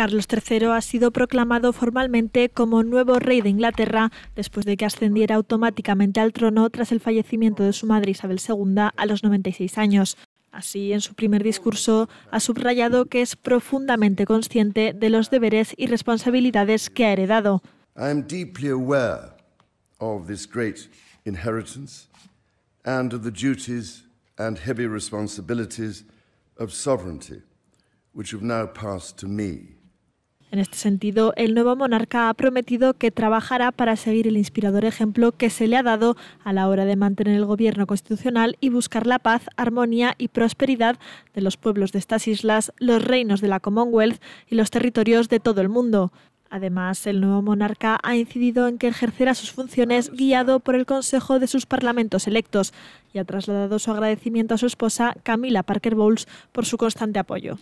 Carlos III ha sido proclamado formalmente como nuevo rey de Inglaterra después de que ascendiera automáticamente al trono tras el fallecimiento de su madre Isabel II a los 96 años. Así, en su primer discurso, ha subrayado que es profundamente consciente de los deberes y responsabilidades que ha heredado. am deeply aware of this great inheritance and of the duties and heavy responsibilities of sovereignty, which have now passed to me. En este sentido, el nuevo monarca ha prometido que trabajará para seguir el inspirador ejemplo que se le ha dado a la hora de mantener el gobierno constitucional y buscar la paz, armonía y prosperidad de los pueblos de estas islas, los reinos de la Commonwealth y los territorios de todo el mundo. Además, el nuevo monarca ha incidido en que ejercerá sus funciones guiado por el Consejo de sus parlamentos electos y ha trasladado su agradecimiento a su esposa, Camila Parker Bowles, por su constante apoyo.